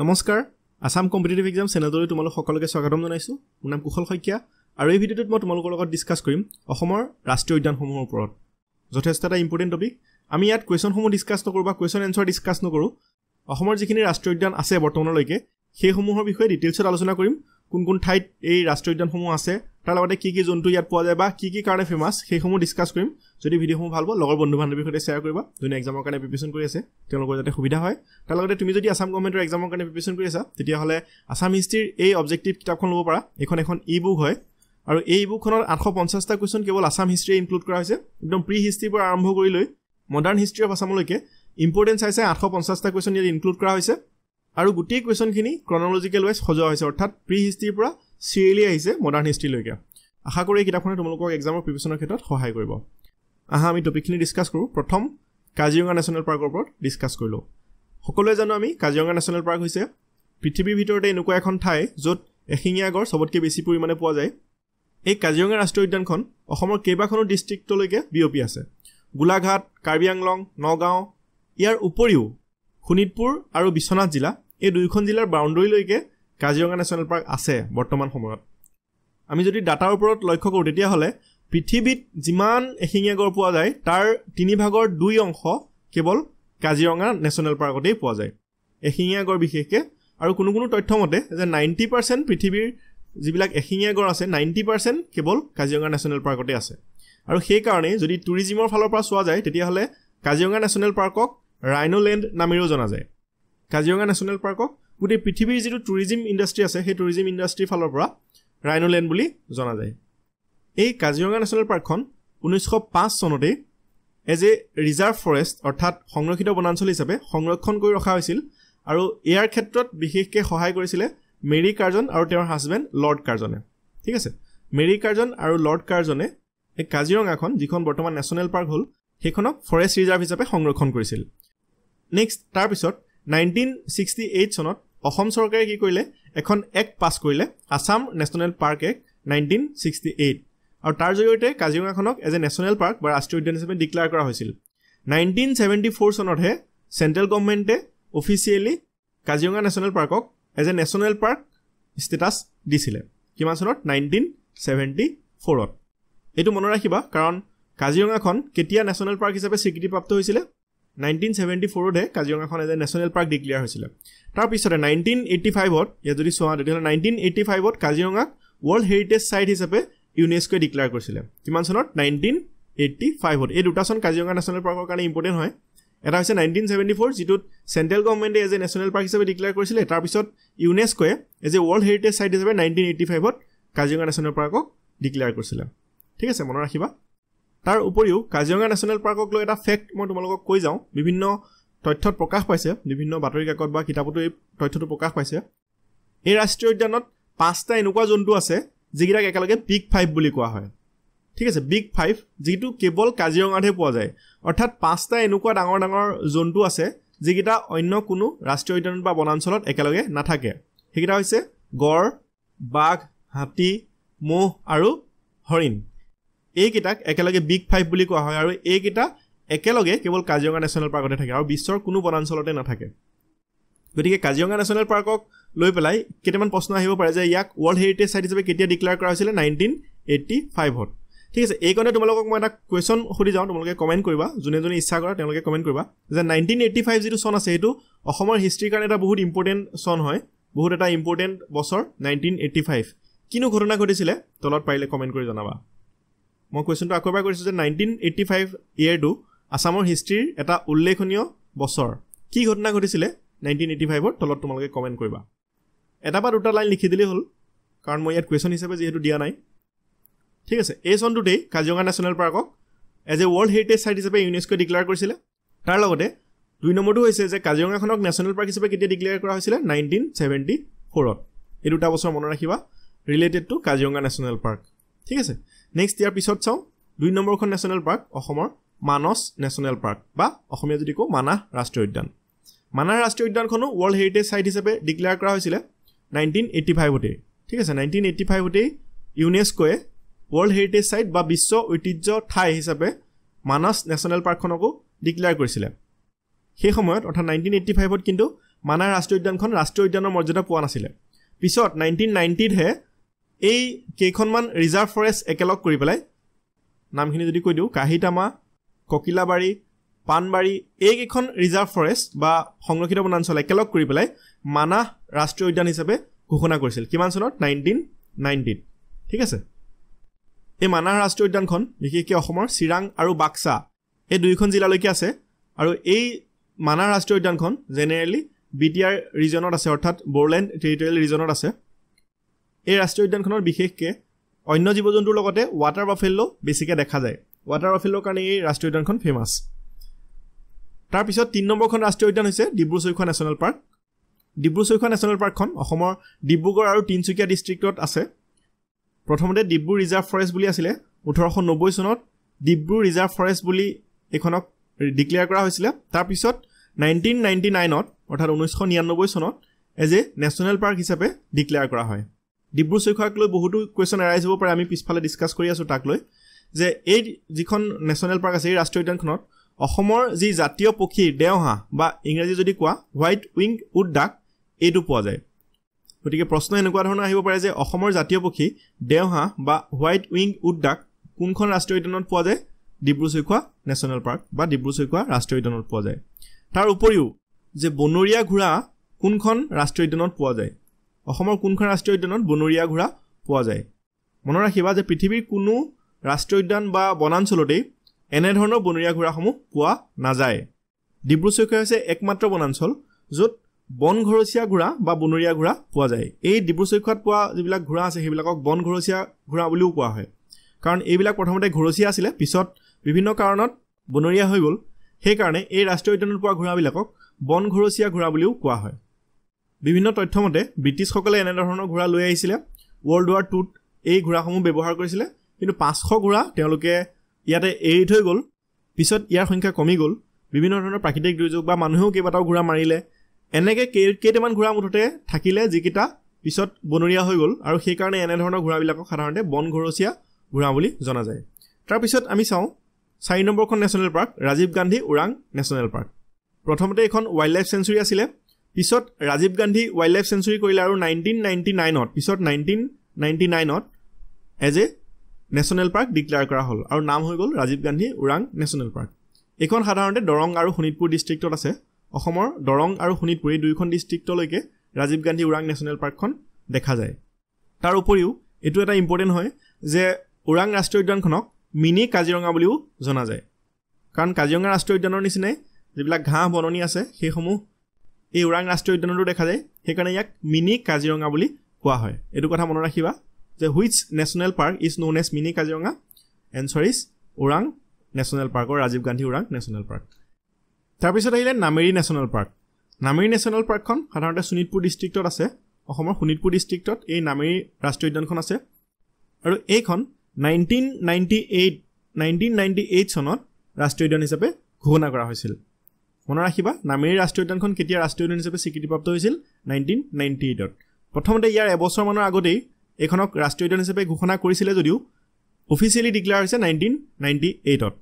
নমস্কাৰ Assam competitive exam চেনেলটোলৈ তোমালোক সকলোকে স্বাগতম জনাইছোঁ মোৰ নাম কুশল শইকীয়া আৰু এই ভিডিঅ'টোত মই তোমালোকৰ লগত ডিছকাছ কৰিম অসমৰ ৰাষ্ট্ৰীয় উদ্যানসমূহৰ ওপৰত যথেষ্ট এটা ইম্পৰ্টেণ্ট টপিক আমি ইয়াত কুৱেশ্যনসমূহ ডিছকাছ নকৰোঁ বা কুৱেশ্যন এনচাৰ ডিছকাছ নকৰোঁ অসমৰ যিখিনি ৰাষ্ট্ৰীয় উদ্যান আছে বৰ্তমানলৈকে সেইসমূহৰ বিষয়ে ডিটেইলছত আলোচনা কৰিম কোন কোন ঠাইত এই ৰাষ্ট্ৰীয় উদ্যানসমূহ আছে তাৰ লগতে কি কি জন্তু ইয়াত পোৱা যায় বা কি কি কাৰণে ফেমাছ সেইসমূহ ডিছকাছ কৰিম যদি ভিডিঅ'সমূহ ভাল পাব লগৰ বন্ধু বান্ধৱীৰ সৈতে শ্বেয়াৰ কৰিবা যোনে এক্সামৰ কাৰণে প্ৰিপেৰেশ্যন কৰি আছে তেওঁলোকৰ যাতে সুবিধা হয় তাৰ লগতে তুমি যদি আছাম গভৰ্ণমেণ্টৰ এক্সামৰ কাৰণে প্ৰিপেৰেশ্যন কৰি আছা তেতিয়াহ'লে আছাম হিষ্ট্ৰীৰ এই অবজেক্টিভ কিতাপখন ল'ব পাৰা এইখন এখন ই বুক হয় আৰু এই বুকখনত আঠশ পঞ্চাছটা কুৱেশ্যন কেৱল আছাম হিষ্ট্ৰীয়ে ইনক্লুড কৰা হৈছে একদম প্ৰি হিষ্ট্ৰীৰ পৰা আৰম্ভ কৰি লৈ মডাৰ্ণ হিষ্ট্ৰী অফ আছামলৈকে ইম্পৰ্টেণ্ট চাই চাই আঠশ পঞ্চাছটা কুৱেশ্যন ইয়াত ইনক্লুড কৰা হৈছে আৰু গোটেই কুৱেশ্যনখিনি ক্ৰনলজিকেল ৱাইজ সজোৱা হৈছে অৰ্থাৎ প্ৰি হিষ্ট্ৰীৰ পৰা চিৰিয়েলি আহিছে মডাৰ্ণ হিষ্ট্ৰীলৈকে আশা কৰোঁ এই কিতাপখনে তোমালোকক এক্সামৰ প্ৰিপেৰেশ্যনৰ ক্ষেত্ৰত সহায় কৰিব আহা আমি টপিকখিনি ডিছকাছ কৰোঁ প্ৰথম কাজিৰঙা নেশ্যনেল পাৰ্কৰ ওপৰত ডিছকাছ কৰিলোঁ সকলোৱে জানো আমি কাজিৰঙা নেশ্যনেল পাৰ্ক হৈছে পৃথিৱীৰ ভিতৰতে এনেকুৱা এখন ঠাই য'ত এশিঙীয়া গড় চবতকৈ বেছি পৰিমাণে পোৱা যায় এই কাজিৰঙা ৰাষ্ট্ৰীয় উদ্যানখন অসমৰ কেইবাখনো ডিষ্ট্ৰিক্টলৈকে বিয়পি আছে গোলাঘাট কাৰ্বি আংলং নগাঁও ইয়াৰ উপৰিও শোণিতপুৰ আৰু বিশ্বনাথ জিলা এই দুয়োখন জিলাৰ বাউণ্ডৰীলৈকে কাজিৰঙা নেশ্যনেল পাৰ্ক আছে বৰ্তমান সময়ত আমি যদি ডাটাৰ ওপৰত লক্ষ্য কৰোঁ তেতিয়াহ'লে পৃথিৱীত যিমান এশিঙীয়া গঁড় পোৱা যায় তাৰ তিনিভাগৰ দুই অংশ কেৱল কাজিৰঙা নেশ্যনেল পাৰ্কতেই পোৱা যায় এশিঙীয়া গঁড় বিশেষকৈ আৰু কোনো কোনো তথ্যমতে যে নাইণ্টি পাৰ্চেণ্ট পৃথিৱীৰ যিবিলাক এশিঙীয়া গঁড় আছে নাইণ্টি পাৰ্চেণ্ট কেৱল কাজিৰঙা নেশ্যনেল পাৰ্কতে আছে আৰু সেইকাৰণেই যদি টুৰিজিমৰ ফালৰ পৰা চোৱা যায় তেতিয়াহ'লে কাজিৰঙা নেশ্যনেল পাৰ্কক ৰাইনোলেণ্ড নামেৰেও জনা যায় কাজিৰঙা নেশ্যনেল পাৰ্কক গোটেই পৃথিৱীৰ যিটো টুৰিজিম ইণ্ডাষ্ট্ৰী আছে সেই টুৰিজিম ইণ্ডাষ্ট্ৰীৰ ফালৰ পৰা ৰাইনোলেণ্ড বুলি জনা যায় এই কাজিৰঙা নেশ্যনেল পাৰ্কখন ঊনৈছশ পাঁচ চনতেই এজ এ ৰিজাৰ্ভ ফৰেষ্ট অৰ্থাৎ সংৰক্ষিত বনাঞ্চল হিচাপে সংৰক্ষণ কৰি ৰখা হৈছিল আৰু ইয়াৰ ক্ষেত্ৰত বিশেষকৈ সহায় কৰিছিলে মেৰী কাৰ্জন আৰু তেওঁৰ হাজবেণ্ড লৰ্ড কাৰ্জনে ঠিক আছে মেৰী কাৰ্জন আৰু লৰ্ড কাৰ্জনে এই কাজিৰঙাখন যিখন বৰ্তমান নেশ্যনেল পাৰ্ক হ'ল সেইখনক ফৰেষ্ট ৰিজাৰ্ভ হিচাপে সংৰক্ষণ কৰিছিল নেক্সট তাৰপিছত নাইনটিন ছিক্সটি এইট চনত অসম চৰকাৰে কি কৰিলে এখন এক্ট পাছ কৰিলে Assam national park act nineteen sixty eight আৰু তাৰ জৰিয়তে কাজিৰঙাখনক এজ এ নেশ্যনেল পাৰ্ক বা ৰাষ্ট্ৰীয় উদ্যান হিচাপে ডিক্লেয়াৰ কৰা হৈছিল নাইনটিন ছেভেণ্টি ফ'ৰ চনতহে central government officially Kaziranga national পাৰ্কক as a national park status দিছিলে কিমান চনত নাইনটিন ছেভেণ্টি ফ'ৰত এইটো মনত ৰাখিবা কাৰণ কাজিৰঙাখন কেতিয়া নেশ্যনেল পাৰ্ক হিচাপে স্বীকৃতিপ্ৰাপ্ত হৈছিলে নাইনটিন ছেভেণ্টি ফ'ৰতহে কাজিৰঙাখন as a national park declare হৈছিলে তাৰপিছতে নাইনটিন এইটি ফাইভত ইয়াত যদি চোৱা তেতিয়াহ'লে নাইনটিন এইটি ফাইভত কাজিৰঙাক ৱৰ্ল্ড হেৰিটেজ চাইট হিচাপে ইউনেস্কোৱে ডিক্লেয়াৰ কৰিছিলে কিমান চনত নাইনটিন এইটি ফাইভত এই দুটা চন কাজিৰঙা নেশ্যনেল পাৰ্কৰ কাৰণে ইম্পৰ্টেণ্ট হয় এটা হৈছে নাইনটিন ছেভেণ্টি ফ'ৰ যিটো central government as a national park হিচাপে ডিক্লেয়াৰ কৰিছিলে তাৰপিছত ইউনেস্কোৱে as a world heritage site হিচাপে নাইনটিন এইটি ফাইভত কাজিৰঙা নেশ্যনেল পাৰ্কক ডিক্লেয়াৰ কৰিছিলে ঠিক আছে মনত ৰাখিবা তাৰ উপৰিও কাজিৰঙা নেশ্যনেল পাৰ্কক লৈ এটা ফেক্ট মই তোমালোকক কৈ যাওঁ বিভিন্ন তথ্যত প্ৰকাশ পাইছে বিভিন্ন বাতৰি কাকত বা কিতাপতো এই তথ্যটো প্ৰকাশ পাইছে এই ৰাষ্ট্ৰীয় উদ্যানত পাঁচটা এনেকুৱা জন্তু আছে যিকেইটাক একেলগে বিগ ফাইভ বুলি কোৱা হয় ঠিক আছে বিগ ফাইভ যিটো কেৱল কাজিৰঙাতহে পোৱা যায় অৰ্থাৎ পাঁচটা এনেকুৱা ডাঙৰ ডাঙৰ জন্তু আছে যিকেইটা অন্য কোনো ৰাষ্ট্ৰীয় উদ্যানত বা বনাঞ্চলত একেলগে নাথাকে সেইকেইটা হৈছে গড় বাঘ হাতী মহ আৰু হৰিণ এইকেইটাক একেলগে বিগ ফাইভ বুলি কোৱা হয় আৰু এইকেইটা একেলগে কেৱল কাজিৰঙা নেশ্যনেল পাৰ্কতে থাকে আৰু বিশ্বৰ কোনো বনাঞ্চলতে নাথাকে গতিকে কাজিৰঙা নেশ্যনেল পাৰ্কক লৈ পেলাই কেইটামান প্ৰশ্ন আহিব পাৰে যে ইয়াক ৱৰ্ল্ড হেৰিটেজ চাইট হিচাপে কেতিয়া ডিক্লেয়াৰ কৰা হৈছিলে নাইনটিন এইটি ফাইভত ঠিক আছে এইকাৰণে তোমালোকক মই এটা কুৱেশ্যন সুধি যাওঁ তোমালোকে কমেণ্ট কৰিবা যোনে যোনে ইচ্ছা কৰা তেওঁলোকে কমেণ্ট কৰিবা যে নাইনটিন এইটি ফাইভ যিটো চন আছে সেইটো অসমৰ হিষ্ট্ৰীৰ কাৰণে এটা বহুত ইম্পৰ্টেণ্ট চন হয় বহুত এটা ইম্পৰ্টেণ্ট বছৰ নাইনটিন এইটি ফাইভ কিনো ঘটনা ঘটিছিলে তলত পাৰিলে কমেণ্ট কৰি জনাবা মই কুৱেশ্যনটো আকৌ এবাৰ কৰিছোঁ যে নাইনটিন এইটি ফাইভ ইয়েৰটো আছামৰ হিষ্ট্ৰীৰ এটা উল্লেখনীয় বছৰ কি ঘটনা ঘটিছিলে নাইনটিন এইটি ফাইভৰ তলত তোমালোকে কমেণ্ট কৰিবা এটা বা দুটা লাইন লিখি দিলেই হ'ল কাৰণ মই ইয়াত কুৱেশ্যন হিচাপে যিহেতু দিয়া নাই ঠিক আছে এই চনটোতেই কাজিৰঙা নেশ্যনেল পাৰ্কক as a world heritage site হিচাপে ইউনেস্কোৱে ডিক্লেয়াৰ কৰিছিলে তাৰ লগতে দুই নম্বৰটো হৈছে যে কাজিৰঙাখনক নেশ্যনেল পাৰ্ক হিচাপে কেতিয়া ডিক্লেয়াৰ কৰা হৈছিলে নাইনটিন চেভেণ্টি ফ'ৰত এই দুটা বছৰ মনত ৰাখিবা related to Kaziranga national park ঠিক আছে নেক্সট ইয়াৰ পিছত চাওঁ দুই নম্বৰখন নেশ্যনেল পাৰ্ক অসমৰ মানস নেশ্যনেল পাৰ্ক বা অসমীয়া যদি কওঁ মানাহ ৰাষ্ট্ৰীয় উদ্যান মানাহ ৰাষ্ট্ৰীয় উদ্যানখনো ৱৰ্ল্ড হেৰিটেজ ছাইট হিচাপে ডিক্লেয়াৰ কৰা হৈছিলে নাইনটিন এইটি ফাইভতেই ঠিক আছে নাইনটিন এইটি ফাইভতেই ইউনেস্কোৱে ৱৰ্ল্ড হেৰিটেজ ছাইট বা বিশ্ব ঐতিহ্য ঠাই হিচাপে মানাচ নেশ্যনেল পাৰ্কখনকো ডিক্লেয়াৰ কৰিছিলে সেই সময়ত অৰ্থাৎ নাইনটিন এইটি ফাইভত কিন্তু মানাহ ৰাষ্ট্ৰীয় উদ্যানখন ৰাষ্ট্ৰীয় উদ্যানৰ মৰ্যাদা পোৱা নাছিলে পিছত নাইনটিন নাইনটিতহে এই কেইখনমান ৰিজাৰ্ভ ফৰেষ্ট একেলগ কৰি পেলাই নামখিনি যদি কৈ দিওঁ কাহিটামা ককিলাবাৰী পাণবাৰী এইকেইখন ৰিজাৰ্ভ ফৰেষ্ট বা সংৰক্ষিত বনাঞ্চল একেলগ কৰি পেলাই মানাহ ৰাষ্ট্ৰীয় উদ্যান হিচাপে ঘোষণা কৰিছিল কিমান চনত নাইনটিন নাইনটিন ঠিক আছে এই মানাহ ৰাষ্ট্ৰীয় উদ্যানখন বিশেষকৈ অসমৰ চিৰাং আৰু বাক্সা এই দুয়োখন জিলালৈকে আছে আৰু এই মানাহ ৰাষ্ট্ৰীয় উদ্যানখন জেনেৰেলি বি টি আৰ ৰিজনত আছে অৰ্থাৎ বড়োলেণ্ড টেৰিটৰিয়েল ৰিজনত আছে এই ৰাষ্ট্ৰীয় উদ্যানখনত বিশেষকৈ অন্য জীৱ জন্তুৰ লগতে ৱাটাৰ বাফেল্লো বেছিকৈ দেখা যায় ৱাটাৰ বাফেল্লোৰ কাৰণে এই ৰাষ্ট্ৰীয় উদ্যানখন ফেমাছ তাৰপিছত তিনি নম্বৰখন ৰাষ্ট্ৰীয় উদ্যান হৈছে Dibru Saikhowa national park Dibru Saikhowa national পাৰ্কখন অসমৰ ডিব্ৰুগড় আৰু তিনিচুকীয়া ডিষ্ট্ৰিক্টত আছে প্ৰথমতে ডিব্ৰু ৰিজাৰ্ভ ফৰেষ্ট বুলি আছিলে ওঠৰশ নব্বৈ চনত ডিব্ৰু ৰিজাৰ্ভ ফৰেষ্ট বুলি এইখনক ডিক্লেয়াৰ কৰা হৈছিলে তাৰপিছত নাইনটিন নাইণ্টি নাইনত অৰ্থাৎ ঊনৈছশ নিৰান্নব্বৈ চনত এজ এ নেশ্যনেল পাৰ্ক হিচাপে ডিক্লেয়াৰ কৰা হয় ডিব্ৰু চৈখোৱাক লৈ বহুতো কুৱেশ্যন এৰাই যাব পাৰে আমি পিছফালে ডিছকাছ কৰি আছোঁ তাক লৈ যে এই যিখন নেশ্যনেল পাৰ্ক আছে এই ৰাষ্ট্ৰীয় উদ্যানখনত অসমৰ যি জাতীয় পক্ষী দেওহাঁহ বা ইংৰাজী যদি কোৱা হোৱাইট উইং উড ডাক এইটো পোৱা যায় গতিকে প্ৰশ্ন এনেকুৱা ধৰণৰ আহিব পাৰে যে অসমৰ জাতীয় পক্ষী দেওহাঁহ বা হোৱাইট উইং উড ডাক কোনখন ৰাষ্ট্ৰীয় উদ্যানত পোৱা যায় ডিব্ৰু চৈখোৱা নেশ্যনেল পাৰ্ক বা ডিব্ৰু চৈখোৱা ৰাষ্ট্ৰীয় উদ্যানত পোৱা যায় তাৰ উপৰিও যে বনৰীয়া ঘোঁৰা কোনখন ৰাষ্ট্ৰীয় উদ্যানত পোৱা যায় অসমৰ কোনখন ৰাষ্ট্ৰীয় উদ্যানত বনৰীয়া ঘোঁৰা পোৱা যায় মনত ৰাখিবা যে পৃথিৱীৰ কোনো ৰাষ্ট্ৰীয় উদ্যান বা বনাঞ্চলতেই এনেধৰণৰ বনৰীয়া ঘোঁৰাসমূহ পোৱা নাযায় ডিব্ৰু চৈখোৱা হৈছে একমাত্ৰ বনাঞ্চল য'ত বনঘৰচীয়া ঘোঁৰা বা বনৰীয়া ঘোঁৰা পোৱা যায় এই ডিব্ৰু চৈখোৱাত পোৱা যিবিলাক ঘোঁৰা আছে সেইবিলাকক বনঘৰচীয়া ঘোঁৰা বুলিও কোৱা হয় কাৰণ এইবিলাক প্ৰথমতে ঘৰচীয়া আছিলে পিছত বিভিন্ন কাৰণত বনৰীয়া হৈ গ'ল সেইকাৰণে এই ৰাষ্ট্ৰীয় উদ্যানত পোৱা ঘোঁৰাবিলাকক বনঘৰচীয়া ঘোঁৰা বুলিও কোৱা হয় বিভিন্ন তথ্যমতে ব্ৰিটিছসকলে এনেধৰণৰ ঘোঁৰা লৈ আহিছিলে ৱৰ্ল্ড ৱাৰ টুত এই ঘোঁৰাসমূহ ব্যৱহাৰ কৰিছিলে কিন্তু পাঁচশ ঘোঁৰা তেওঁলোকে ইয়াতে এৰি থৈ গ'ল পিছত ইয়াৰ সংখ্যা কমি গ'ল বিভিন্ন ধৰণৰ প্ৰাকৃতিক দুৰ্যোগ বা মানুহেও কেইবাটাও ঘোঁৰা মাৰিলে এনেকৈ কেই কেইটামান ঘোঁৰা মুঠতে থাকিলে যিকেইটা পিছত বনৰীয়া হৈ গ'ল আৰু সেইকাৰণে এনেধৰণৰ ঘোঁৰাবিলাকক সাধাৰণতে বনঘৰচীয়া ঘোঁৰা বুলি জনা যায় তাৰপিছত আমি চাওঁ চাৰি নম্বৰখন national park Rajiv Gandhi Orang national park প্ৰথমতে এইখন ৱাইল্ড লাইফ চেঞ্চুৰী আছিলে পিছত Rajiv Gandhi wildlife sanctuary কৰিলে আৰু নাইনটিন নাইণ্টি নাইনত পিছত নাইনটিন নাইণ্টি নাইনত as a national park declare কৰা হ'ল আৰু নাম হৈ গ'ল ৰাজীৱ গান্ধী ওৰাং নেশ্যনেল পাৰ্ক এইখন সাধাৰণতে দৰং আৰু শোণিতপুৰ ডিষ্ট্ৰিক্টত আছে অসমৰ দৰং আৰু শোণিতপুৰ এই দুয়োখন ডিষ্ট্ৰিক্টলৈকে ৰাজীৱ গান্ধী ওৰাং নেশ্যনেল পাৰ্কখন দেখা যায় তাৰ উপৰিও এইটো এটা ইম্পৰ্টেণ্ট হয় যে ওৰাং ৰাষ্ট্ৰীয় উদ্যানখনক মিনি কাজিৰঙা বুলিও জনা যায় কাৰণ কাজিৰঙা ৰাষ্ট্ৰীয় উদ্যানৰ নিচিনাই যিবিলাক ঘাঁহ বননি আছে সেইসমূহ এই ওৰাং ৰাষ্ট্ৰীয় উদ্যানতো দেখা যায় সেইকাৰণে ইয়াক মিনি কাজিৰঙা বুলি কোৱা হয় এইটো কথা মনত ৰাখিবা যে which national park is known as mini Kaziranga answer is Orang national পাৰ্কৰ ৰাজীৱ গান্ধী ওৰাং নেশ্যনেল পাৰ্ক তাৰপিছত আহিলে Nameri national park Nameri national পাৰ্কখন সাধাৰণতে শোণিতপুৰ ডিষ্ট্ৰিক্টত আছে অসমৰ শোণিতপুৰ ডিষ্ট্ৰিক্টত এই নামেৰি ৰাষ্ট্ৰীয় উদ্যানখন আছে আৰু এইখন nineteen ninety eight nineteen ninety eight চনত ৰাষ্ট্ৰীয় উদ্যান হিচাপে ঘোষণা কৰা হৈছিল মনত ৰাখিবা নামেৰি ৰাষ্ট্ৰীয় উদ্যানখন কেতিয়া ৰাষ্ট্ৰীয় উদ্যান হিচাপে স্বীকৃতিপ্ৰাপ্ত হৈছিল নাইনটিন নাইণ্টি এইটত প্ৰথমতে ইয়াৰ এবছৰমানৰ আগতেই এইখনক ৰাষ্ট্ৰীয় উদ্যান হিচাপে ঘোষণা কৰিছিলে যদিও অফিচিয়েলি ডিক্লেয়াৰ হৈছে নাইনটিন নাইণ্টি এইটত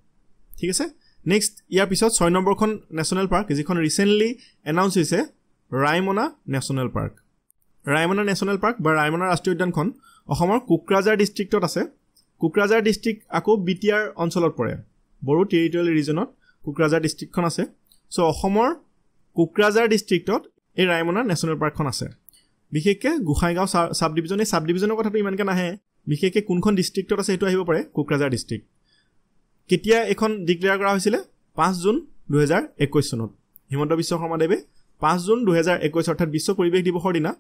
ঠিক আছে নেক্সট ইয়াৰ পিছত ছয় নম্বৰখন নেশ্যনেল পাৰ্ক যিখন ৰিচেণ্টলি এনাউন্স হৈছে Raimona national park Raimona national park বা ৰায়মনা ৰাষ্ট্ৰীয় উদ্যানখন অসমৰ কোকৰাঝাৰ ডিষ্ট্ৰিক্টত আছে কোকৰাঝাৰ ডিষ্ট্ৰিক্ট আকৌ বি টি আৰ অঞ্চলত পৰে বড়ো টেৰিটৰিয়েল ৰিজনত কোকৰাঝাৰ ডিষ্ট্ৰিক্টখন আছে চ' অসমৰ কোকৰাঝাৰ ডিষ্ট্ৰিক্টত এই ৰায়মনা নেশ্যনেল পাৰ্কখন আছে বিশেষকৈ গোসাঁইগাঁও চাব চাব ডিভিজন এই চাব ডিভিজনৰ কথাটো ইমানকৈ নাহে বিশেষকৈ কোনখন ডিষ্ট্ৰিক্টত আছে সেইটো আহিব পাৰে কোকৰাঝাৰ ডিষ্ট্ৰিক্ট কেতিয়া এইখন ডিক্লেয়াৰ কৰা হৈছিলে পাঁচ জুন দুহেজাৰ একৈছ চনত হিমন্ত বিশ্ব শৰ্মাদেৱে পাঁচ জুন দুহেজাৰ একৈছ অৰ্থাৎ বিশ্ব পৰিৱেশ দিৱসৰ দিনা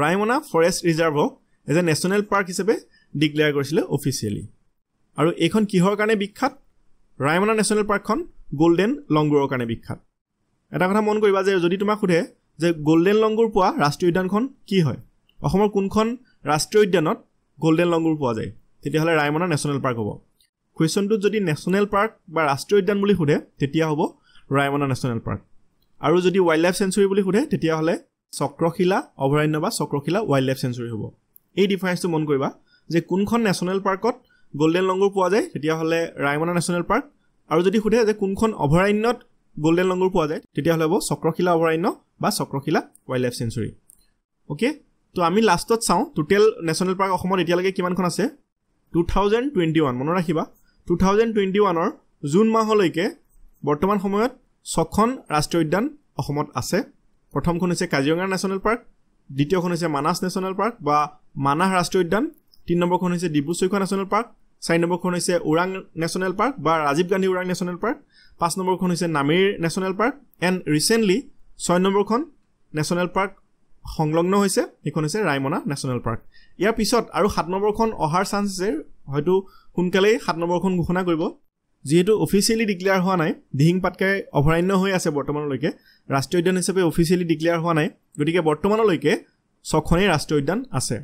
ৰায়মনা ফৰেষ্ট ৰিজাৰ্ভক এজ এ নেশ্যনেল পাৰ্ক হিচাপে ডিক্লেয়াৰ কৰিছিলে অফিচিয়েলি আৰু এইখন কিহৰ কাৰণে বিখ্যাত ৰায়মনা নেশ্যনেল পাৰ্কখন গ'ল্ডেন লংগুৰৰ কাৰণে বিখ্যাত এটা কথা মন কৰিবা যে যদি তোমাক সোধে যে গল্ডেন লংগুৰ পোৱা ৰাষ্ট্ৰীয় উদ্যানখন কি হয় অসমৰ কোনখন ৰাষ্ট্ৰীয় উদ্যানত গল্ডেন লংগুৰ পোৱা যায় তেতিয়াহ'লে ৰায়মনা নেশ্যনেল পাৰ্ক হ'ব কুৱেশ্যনটোত যদি নেশ্যনেল পাৰ্ক বা ৰাষ্ট্ৰীয় উদ্যান বুলি সোধে তেতিয়া হ'ব ৰায়মনা নেশ্যনেল পাৰ্ক আৰু যদি ৱাইল্ড লাইফ চেঞ্চুৰী বুলি সোধে তেতিয়াহ'লে চক্ৰশিলা অভয়াৰণ্য বা চক্ৰশিলা ৱাইল্ড লাইফ চেঞ্চুৰী হ'ব এই ডিফাৰেঞ্চটো মন কৰিবা যে কোনখন নেশ্যনেল পাৰ্কত গল্ডেন লংগুৰ পোৱা যায় তেতিয়াহ'লে ৰায়মনা নেশ্যনেল পাৰ্ক আৰু যদি সোধে যে কোনখন অভয়াৰণ্যত গল্ডেন লংগুৰ পোৱা যায় তেতিয়াহ'লে হ'ব চক্ৰশিলা অভয়াৰণ্য বা Chakrashila wildlife sanctuary okay ত' আমি লাষ্টত চাওঁ টোটেল নেশ্যনেল পাৰ্ক অসমত এতিয়ালৈকে কিমানখন আছে টু থাউজেণ্ড টুৱেণ্টি ওৱান মনত ৰাখিবা টু থাউজেণ্ড টুৱেণ্টি ওৱানৰ জুন মাহলৈকে বৰ্তমান সময়ত ছখন ৰাষ্ট্ৰীয় উদ্যান অসমত আছে প্ৰথমখন হৈছে কাজিৰঙা নেশ্যনেল পাৰ্ক দ্বিতীয়খন হৈছে মানাহ নেশ্যনেল পাৰ্ক বা মানাহ ৰাষ্ট্ৰীয় উদ্যান তিনি নম্বৰখন হৈছে ডিব্ৰু চৈখোৱা নেশ্যনেল পাৰ্ক চাৰি নম্বৰখন হৈছে ওৰাং নেশ্যনেল পাৰ্ক বা ৰাজীৱ গান্ধী ওৰাং নেশ্যনেল পাৰ্ক পাঁচ নম্বৰখন হৈছে Nameri national park and recently ছয় নম্বৰখন নেশ্যনেল পাৰ্ক সংলগ্ন হৈছে সেইখন হৈছে ৰায়মনা নেশ্যনেল পাৰ্ক ইয়াৰ পিছত আৰু সাত নম্বৰখন অহাৰ চান্স আছে হয়তো সোনকালেই সাত নম্বৰখন ঘোষণা কৰিব যিহেতু অফিচিয়েলি ডিক্লেয়াৰ হোৱা নাই দিহিং পাটকাই অভয়াৰণ্য হৈ আছে বৰ্তমানলৈকে ৰাষ্ট্ৰীয় উদ্যান হিচাপে অফিচিয়েলি ডিক্লেয়াৰ হোৱা নাই গতিকে বৰ্তমানলৈকে ছখনেই ৰাষ্ট্ৰীয় উদ্যান আছে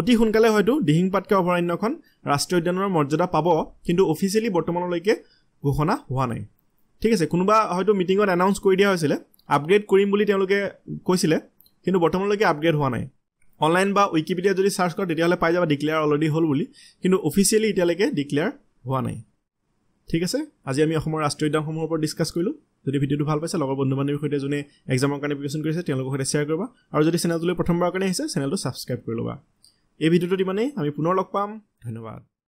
অতি সোনকালে হয়তো দিহিং পাটকা অভয়াৰণ্যখন ৰাষ্ট্ৰীয় উদ্যানৰ মৰ্যাদা পাব কিন্তু অফিচিয়েলি বৰ্তমানলৈকে ঘোষণা হোৱা নাই ঠিক আছে কোনোবা হয়তো মিটিঙত এনাউন্স কৰি দিয়া হৈছিলে আপগ্ৰেড কৰিম বুলি তেওঁলোকে কৈছিলে কিন্তু বৰ্তমানলৈকে আপগ্ৰেড হোৱা নাই অনলাইন বা উইকিপিডিয়া যদি চাৰ্চ কৰে তেতিয়াহ'লে পাই যাবা ডিক্লেয়াৰ অলৰেডি হ'ল বুলি কিন্তু অফিচিয়েলি এতিয়ালৈকে ডিক্লেয়াৰ হোৱা নাই ঠিক আছে আজি আমি অসমৰ ৰাষ্ট্ৰীয় উদ্যানসমূহৰ ওপৰত ডিছকাছ কৰিলোঁ যদি ভিডিঅ'টো ভাল পাইছে লগৰ বন্ধু বান্ধৱীৰ সৈতে যোনে এক্সামৰ কাৰণে প্ৰিপেৰেশ্যন কৰিছে তেওঁলোকৰ সৈতে শ্বেয়াৰ কৰিবা আৰু যদি চেনেলটোলৈ প্ৰথমবাৰৰ কাৰণে আহিছে চেনেলটো ছাবস্ক্ৰাইব কৰি ল'বা এই ভিডিওটোত ইমানেই আমি পুনৰ লগ পাম ধন্যবাদ